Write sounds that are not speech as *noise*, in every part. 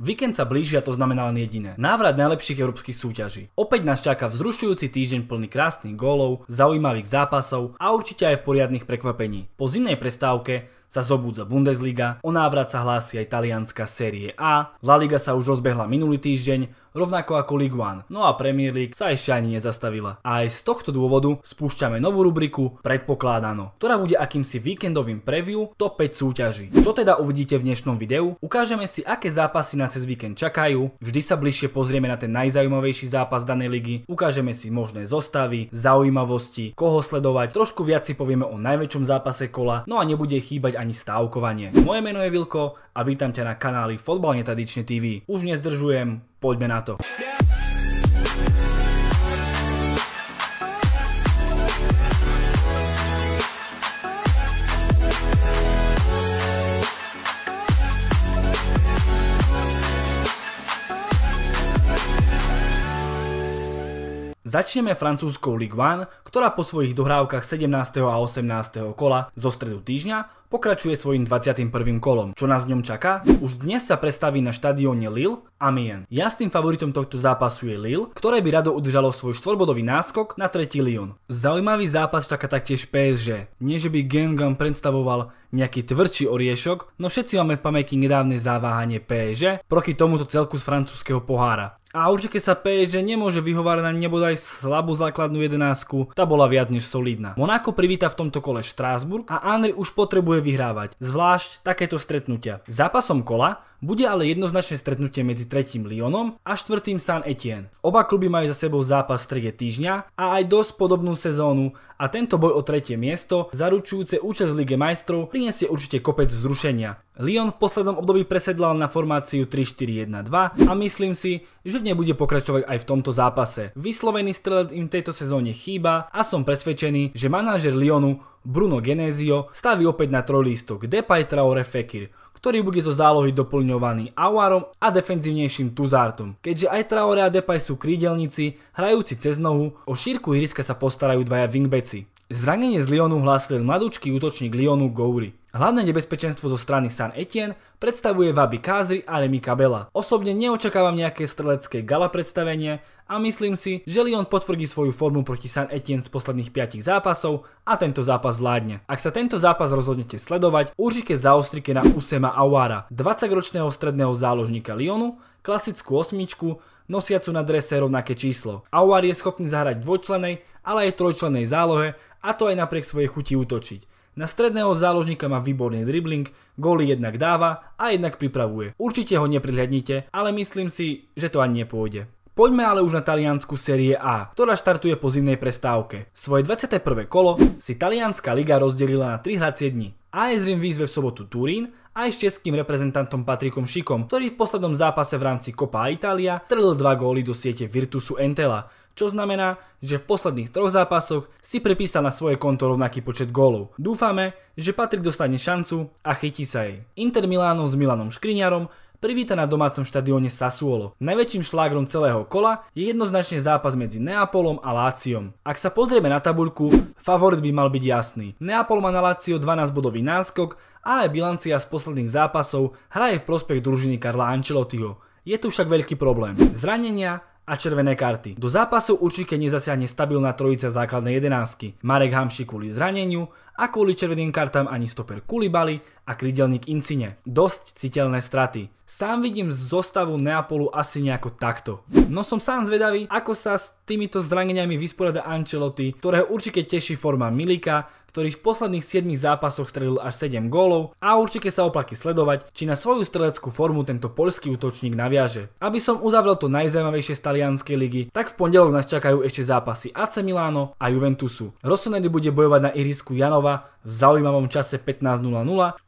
Víkend sa blíži a to znamená len jediné. Návrat najlepších európskych súťaží. Opäť nás čaká vzrušujúci týždeň plný krásnych gólov, zaujímavých zápasov a určite aj poriadnych prekvapení. Po zimnej prestávke sa zobudza Bundesliga, o návrat sa hlási aj talianská série A, La Liga sa už rozbehla minulý týždeň, rovnako ako League One. No a Premier League sa ešte ani nezastavila. A aj z tohto dôvodu spúšťame novú rubriku Predpokladano, ktorá bude akýmsi víkendovým preview top 5 súťaží. Čo teda uvidíte v dnešnom videu? Ukážeme si, aké zápasy na cez víkend čakajú, vždy sa bližšie pozrieme na ten najzaujímavejší zápas danej ligy, ukážeme si možné zostavy, zaujímavosti, koho sledovať, trošku viac si povieme o najväčšom zápase kola, no a nebude chýbať ani stávkovanie. Moje meno je Vilko a vítam ťa na kanáli Fotbal netadične TV. Už nezdržujem, Poďme na to. Yeah. Začneme francúzskou Ligue 1, ktorá po svojich dohrávkach 17. a 18. kola zo stredu týždňa pokračuje svojim 21. kolom. Čo nás v ňom čaká? Už dnes sa prestaví na štadióne Lille mien. Jasným favoritom tohto zápasu je Lille, ktoré by rado udržalo svoj štvorbodový náskok na tretí Lyon. Zaujímavý zápas čaká taktiež PSG. Nie, že by Gengam predstavoval nejaký tvrdší oriešok, no všetci máme v pamäti nedávne záváhanie PSG proti tomuto celku z francúzského pohára. A určite sa PSG nemôže vyhovárať na nebodaj slabú základnú jedenásku, tá bola viac než solidná. Monáko privíta v tomto kole Štrásburg a Anri už potrebuje vyhrávať, zvlášť takéto stretnutia. Zápasom kola bude ale jednoznačné stretnutie medzi tretím Lyonom a štvrtým San Etienne. Oba kluby majú za sebou zápas v strede týždňa a aj dosť podobnú sezónu a tento boj o tretie miesto, zaručujúce účasť v Lige majstrov, prinesie určite kopec vzrušenia. Lyon v poslednom období presedlal na formáciu 3-4-1-2 a myslím si, že v nej bude pokračovať aj v tomto zápase. Vyslovený strelec im v tejto sezóne chýba a som presvedčený, že manažer Lyonu Bruno Genesio staví opäť na trojlístok Depay Traore Fekir, ktorý bude zo zálohy doplňovaný Awarom a defenzívnejším Tuzartom. Keďže aj Traore a Depay sú krídelníci, hrajúci cez nohu, o šírku hryska sa postarajú dvaja wingbeci. Zranenie z Lyonu hlásil mladúčký útočník Lyonu Goury. Hlavné nebezpečenstvo zo strany San Etienne predstavuje Vaby Kázri a Remy Kabela. Osobne neočakávam nejaké strelecké gala predstavenie a myslím si, že Lyon potvrdí svoju formu proti San Etienne z posledných 5 zápasov a tento zápas vládne. Ak sa tento zápas rozhodnete sledovať, určite zaostrike na Usema Awara, 20-ročného stredného záložníka Lyonu, klasickú osmičku, nosiacu na drese rovnaké číslo. Awar je schopný zahrať dvojčlenej, ale aj trojčlenej zálohe a to aj napriek svojej chuti útočiť. Na stredného záložníka má výborný dribbling, góly jednak dáva a jednak pripravuje. Určite ho neprihľadnite, ale myslím si, že to ani nepôjde. Poďme ale už na taliansku série A, ktorá štartuje po zimnej prestávke. Svoje 21. kolo si talianská liga rozdelila na 3 hracie dni. AS Rím výzve v sobotu Turín aj s českým reprezentantom Patrikom Šikom, ktorý v poslednom zápase v rámci Copa Italia strelil dva góly do siete Virtusu Entela, čo znamená, že v posledných troch zápasoch si prepísal na svoje konto rovnaký počet gólov. Dúfame, že Patrik dostane šancu a chytí sa jej. Inter Milano s Milanom Škriňarom privíta na domácom štadióne Sassuolo. Najväčším šlágrom celého kola je jednoznačne zápas medzi Neapolom a Láciom. Ak sa pozrieme na tabuľku, favorit by mal byť jasný. Neapol má na Lácio 12-bodový náskok a aj bilancia z posledných zápasov hraje v prospech družiny Karla Ancelottiho. Je tu však veľký problém. Zranenia a červené karty. Do zápasu určite nezasiahne stabilná trojica základnej jedenásky. Marek Hamšík kvôli zraneniu a kvôli červeným kartám ani stoper Kulibali a krydelník Incine. Dosť citeľné straty. Sám vidím zostavu Neapolu asi nejako takto. No som sám zvedavý, ako sa s týmito zraneniami vysporiada Ancelotti, ktorého určite teší forma Milika, ktorý v posledných 7 zápasoch strelil až 7 gólov a určite sa oplaky sledovať, či na svoju streleckú formu tento poľský útočník naviaže. Aby som uzavrel to najzajímavejšie z talianskej ligy, tak v pondelok nás čakajú ešte zápasy AC Milano a Juventusu. Rossoneri bude bojovať na irisku Janova Bratislava v zaujímavom čase 15.00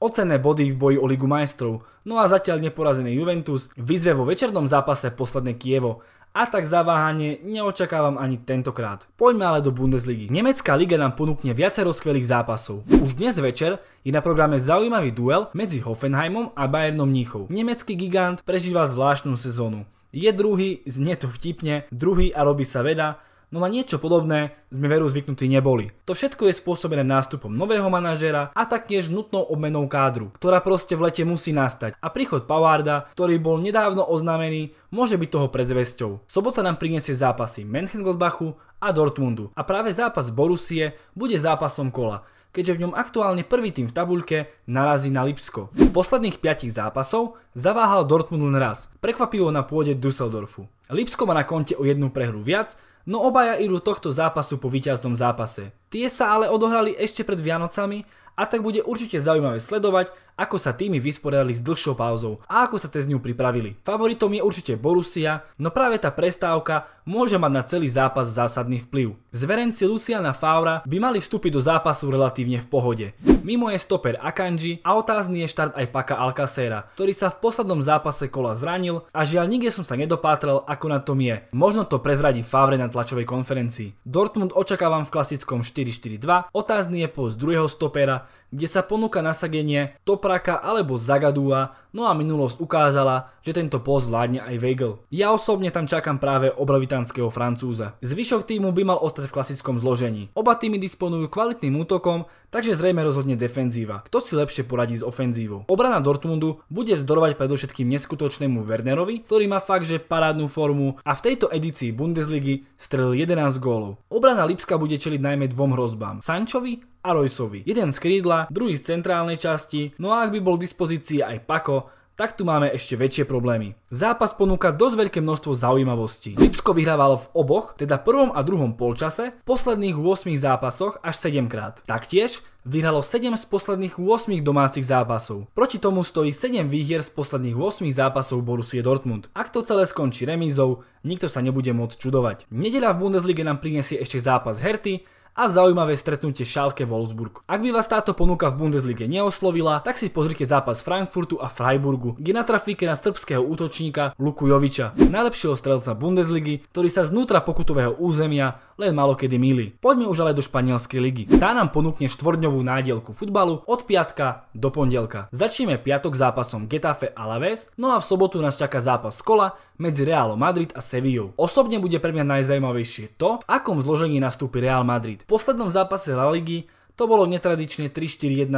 o cenné body v boji o Ligu majstrov. No a zatiaľ neporazený Juventus vyzve vo večernom zápase posledné Kievo a tak zaváhanie neočakávam ani tentokrát. Poďme ale do Bundesligy. Nemecká liga nám ponúkne viacero skvelých zápasov. Už dnes večer je na programe zaujímavý duel medzi Hoffenheimom a Bayernom Mníchov. Nemecký gigant prežíva zvláštnu sezónu. Je druhý, znie to vtipne, druhý a robí sa veda, no na niečo podobné sme veru zvyknutí neboli. To všetko je spôsobené nástupom nového manažera a taktiež nutnou obmenou kádru, ktorá proste v lete musí nastať a príchod Pavarda, ktorý bol nedávno oznámený, môže byť toho predzvesťou. Sobota nám priniesie zápasy Mönchengladbachu a Dortmundu a práve zápas Borussie bude zápasom kola keďže v ňom aktuálne prvý tým v tabuľke narazí na Lipsko. Z posledných 5 zápasov zaváhal Dortmund len raz, prekvapivo na pôde Düsseldorfu. Lipsko má na konte o jednu prehru viac, no obaja idú tohto zápasu po víťaznom zápase. Tie sa ale odohrali ešte pred Vianocami a tak bude určite zaujímavé sledovať, ako sa týmy vysporiadali s dlhšou pauzou a ako sa cez ňu pripravili. Favoritom je určite Borussia, no práve tá prestávka môže mať na celý zápas zásadný vplyv. Zverenci Luciana Faura by mali vstúpiť do zápasu relatívne v pohode. Mimo je stoper Akanji a otázny je štart aj Paka Alcacera, ktorý sa v poslednom zápase kola zranil a žiaľ nikde som sa nedopátral, ako na tom je. Možno to prezradí Favre na tlačovej konferencii. Dortmund očakávam v klasickom 4-4-2, otázny je post druhého stopera, kde sa ponúka nasadenie top Topraka alebo Zagadua, no a minulosť ukázala, že tento post vládne aj Weigl. Ja osobne tam čakám práve obrovitánskeho Francúza. Zvyšok týmu by mal ostať v klasickom zložení. Oba týmy disponujú kvalitným útokom, takže zrejme rozhodne defenzíva. Kto si lepšie poradí s ofenzívou? Obrana Dortmundu bude vzdorovať predovšetkým neskutočnému Wernerovi, ktorý má fakt, že parádnu formu a v tejto edícii Bundesligy strelil 11 gólov. Obrana Lipska bude čeliť najmä dvom hrozbám. Sančovi Arojsovi. Jeden z krídla, druhý z centrálnej časti, no a ak by bol v dispozícii aj Pako, tak tu máme ešte väčšie problémy. Zápas ponúka dosť veľké množstvo zaujímavostí. Lipsko vyhrávalo v oboch, teda prvom a druhom polčase, v posledných 8 zápasoch až 7 krát. Taktiež vyhralo 7 z posledných 8 domácich zápasov. Proti tomu stojí 7 výhier z posledných 8 zápasov Borussia Dortmund. Ak to celé skončí remízou, nikto sa nebude môcť čudovať. Nedeľa v Bundesliga nám prinesie ešte zápas Herty, a zaujímavé stretnutie Schalke Wolfsburg. Ak by vás táto ponuka v Bundeslige neoslovila, tak si pozrite zápas Frankfurtu a Freiburgu, kde trafíke na srbského útočníka Luku Joviča, najlepšieho strelca Bundesligy, ktorý sa znútra pokutového územia len malokedy míli. Poďme už ale do španielskej ligy. Tá nám ponúkne štvorňovú nádielku futbalu od piatka do pondelka. Začneme piatok zápasom Getafe Alaves, no a v sobotu nás čaká zápas kola medzi Realom Madrid a Sevillou. Osobne bude pre mňa najzajímavejšie to, v akom zložení nastúpi Real Madrid. V poslednom zápase La Ligy to bolo netradične 3-4-1-2,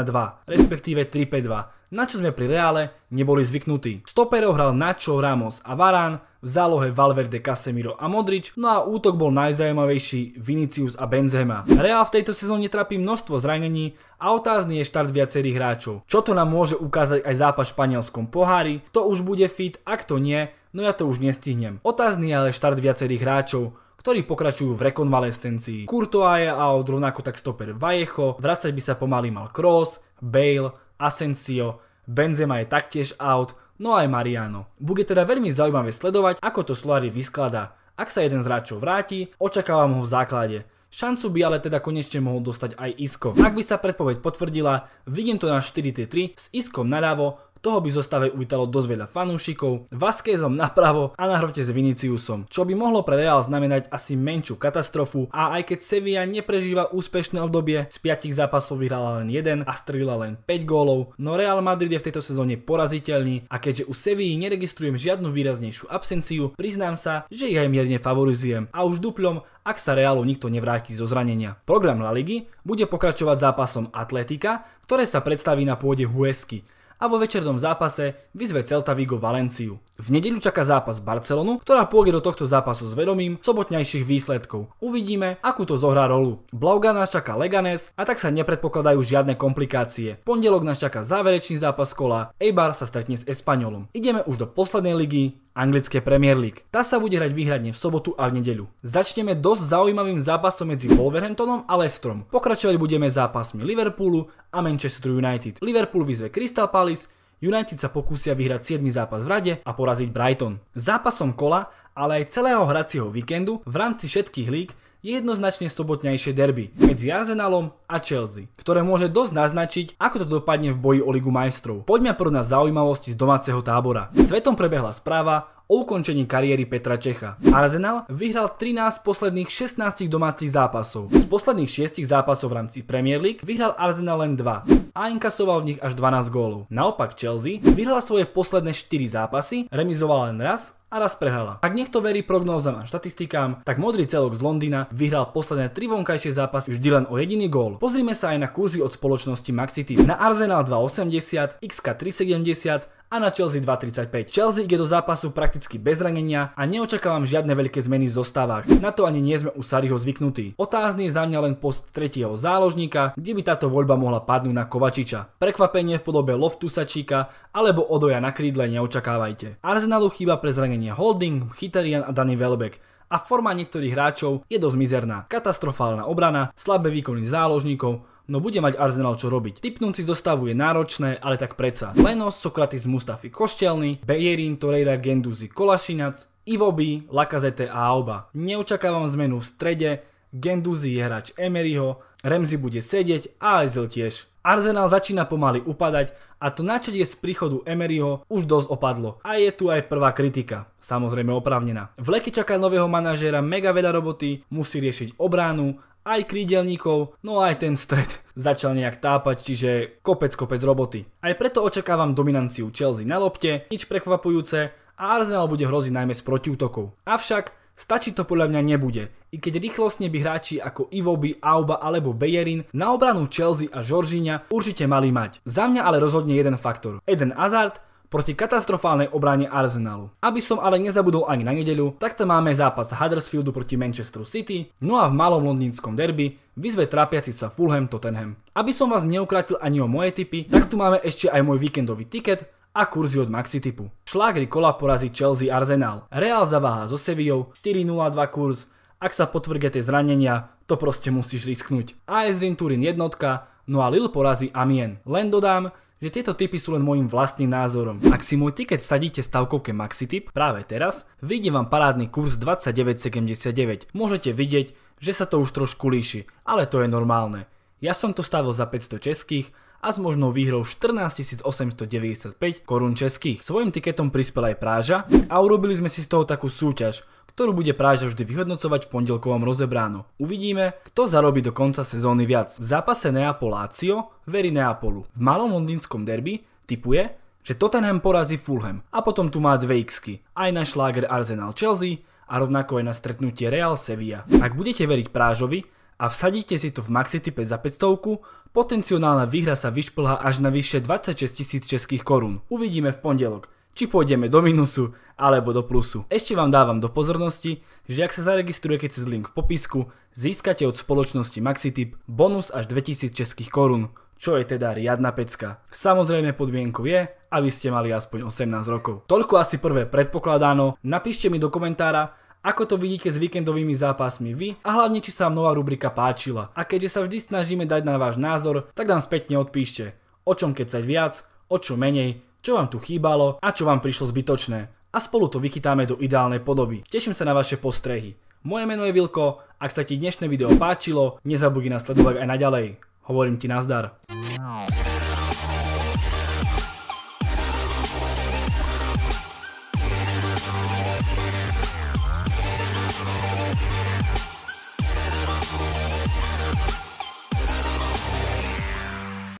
respektíve 3-5-2, na čo sme pri Reále neboli zvyknutí. Stopero hral Nacho, Ramos a Varán, v zálohe Valverde, Casemiro a Modrič, no a útok bol najzajímavejší Vinicius a Benzema. Real v tejto sezóne trápi množstvo zranení a otázny je štart viacerých hráčov. Čo to nám môže ukázať aj zápas v španielskom pohári, kto už bude fit, ak to nie, no ja to už nestihnem. Otázny je ale štart viacerých hráčov, ktorí pokračujú v rekonvalescencii. Courtois je out, rovnako tak stoper Vallejo, vracať by sa pomaly mal Kroos, Bale, Asensio, Benzema je taktiež out, no aj Mariano. Bude teda veľmi zaujímavé sledovať, ako to Solari vyskladá. Ak sa jeden z hráčov vráti, očakávam ho v základe. Šancu by ale teda konečne mohol dostať aj Isko. Ak by sa predpoveď potvrdila, vidím to na 4-3 s Iskom naľavo, toho by zostave uvítalo dosť veľa fanúšikov, Vasquezom napravo a na hrote s Viniciusom, čo by mohlo pre Real znamenať asi menšiu katastrofu a aj keď Sevilla neprežíva úspešné obdobie, z 5 zápasov vyhrala len 1 a strila len 5 gólov, no Real Madrid je v tejto sezóne poraziteľný a keďže u Sevilla neregistrujem žiadnu výraznejšiu absenciu, priznám sa, že ich aj mierne favorizujem a už duplom, ak sa Realu nikto nevráti zo zranenia. Program La Ligy bude pokračovať zápasom Atletika, ktoré sa predstaví na pôde Huesky a vo večernom zápase vyzve Celta Vigo Valenciu. V nedeľu čaká zápas Barcelonu, ktorá pôjde do tohto zápasu s vedomím sobotnejších výsledkov. Uvidíme, akú to zohrá rolu. Blauga nás čaká Leganes a tak sa nepredpokladajú žiadne komplikácie. Pondelok nás čaká záverečný zápas kola, Eibar sa stretne s Espanolom. Ideme už do poslednej ligy, anglické Premier League. Tá sa bude hrať výhradne v sobotu a v nedeľu. Začneme dosť zaujímavým zápasom medzi Wolverhamptonom a Lestrom. Pokračovať budeme zápasmi Liverpoolu a Manchester United. Liverpool vyzve Crystal Palace, United sa pokúsia vyhrať 7. zápas v rade a poraziť Brighton. Zápasom kola, ale aj celého hracieho víkendu v rámci všetkých líg jednoznačne sobotnejšie derby medzi Arsenalom a Chelsea, ktoré môže dosť naznačiť, ako to dopadne v boji o Ligu majstrov. Poďme prv na zaujímavosti z domáceho tábora. Svetom prebehla správa, o ukončení kariéry Petra Čecha. Arsenal vyhral 13 posledných 16 domácich zápasov. Z posledných 6 zápasov v rámci Premier League vyhral Arsenal len 2 a inkasoval v nich až 12 gólov. Naopak Chelsea vyhrala svoje posledné 4 zápasy, remizovala len raz a raz prehrala. Ak niekto verí prognózam a štatistikám, tak modrý celok z Londýna vyhral posledné tri vonkajšie zápasy vždy len o jediný gól. Pozrime sa aj na kurzy od spoločnosti Maxity. Na Arsenal 280, XK 370 a na Chelsea 2.35. Chelsea ide do zápasu prakticky bez ranenia a neočakávam žiadne veľké zmeny v zostávach. Na to ani nie sme u Sariho zvyknutí. Otázny je za mňa len post tretieho záložníka, kde by táto voľba mohla padnúť na Kovačiča. Prekvapenie v podobe Loftusačíka alebo Odoja na krídle neočakávajte. Arsenalu chýba pre zranenie Holding, chytarian a Danny Welbeck a forma niektorých hráčov je dosť mizerná. Katastrofálna obrana, slabé výkony záložníkov, no bude mať Arsenal čo robiť. Typnúci dostavu je náročné, ale tak predsa. Lenos, Sokratis, Mustafi, Koštelny, Bejerin, Torreira, Genduzi, Kolašinac, ivoby Lakazete a Aoba. Neočakávam zmenu v strede, Genduzi je hráč Emeryho, Remzi bude sedieť a Ezel tiež. Arsenal začína pomaly upadať a to načadie z príchodu Emeryho už dosť opadlo. A je tu aj prvá kritika, samozrejme opravnená. V Leke čaká nového manažéra mega veľa roboty, musí riešiť obránu aj krídelníkov, no aj ten stred *laughs* začal nejak tápať, čiže kopec kopec roboty. Aj preto očakávam dominanciu Chelsea na lopte, nič prekvapujúce a Arsenal bude hroziť najmä z protiútokov. Avšak Stačí to podľa mňa nebude, i keď rýchlostne by hráči ako Ivoby, Auba alebo Bejerin na obranu Chelsea a Žoržíňa určite mali mať. Za mňa ale rozhodne jeden faktor. Eden Hazard proti katastrofálnej obrane Arsenalu. Aby som ale nezabudol ani na nedeľu, takto máme zápas Huddersfieldu proti Manchesteru City, no a v malom londýnskom derby vyzve trápiaci sa Fulham Tottenham. Aby som vás neukratil ani o moje tipy, tak tu máme ešte aj môj víkendový tiket a kurzy od Maxitypu. Šlágry kola porazí Chelsea Arsenal. Real zaváha so Sevillou 4-0-2 kurz. Ak sa potvrdia tie zranenia, to proste musíš risknúť. AS Rim Turin jednotka, no a Lille porazí Amien. Len dodám, že tieto typy sú len môjim vlastným názorom. Ak si môj tiket vsadíte v stavkovke MaxiTip práve teraz, vyjde vám parádny kurz 29,79. Môžete vidieť, že sa to už trošku líši, ale to je normálne. Ja som to stavil za 500 českých, a s možnou výhrou 14 895 korún českých. Svojim tiketom prispel aj Práža a urobili sme si z toho takú súťaž, ktorú bude Práža vždy vyhodnocovať v pondelkovom rozebráno. Uvidíme, kto zarobí do konca sezóny viac. V zápase Neapolácio verí Neapolu. V malom londýnskom derby typuje, že Tottenham porazí Fulham a potom tu má dve x aj na šláger Arsenal Chelsea a rovnako aj na stretnutie Real Sevilla. Ak budete veriť Prážovi, a vsadíte si to v Maxitype za 500, potenciálna výhra sa vyšplhá až na vyššie 26 tisíc českých korún. Uvidíme v pondelok či pôjdeme do minusu alebo do plusu. Ešte vám dávam do pozornosti, že ak sa zaregistrujete cez link v popisku, získate od spoločnosti Maxitip bonus až 2000 českých korún, čo je teda riadna pecka. Samozrejme podmienkou je, aby ste mali aspoň 18 rokov. Toľko asi prvé predpokladáno, napíšte mi do komentára, ako to vidíte s víkendovými zápasmi vy a hlavne či sa vám nová rubrika páčila. A keďže sa vždy snažíme dať na váš názor, tak nám spätne odpíšte, o čom keď sať viac, o čo menej, čo vám tu chýbalo a čo vám prišlo zbytočné. A spolu to vychytáme do ideálnej podoby. Teším sa na vaše postrehy. Moje meno je Vilko, ak sa ti dnešné video páčilo, nezabudni nás sledovať aj naďalej. Hovorím ti nazdar.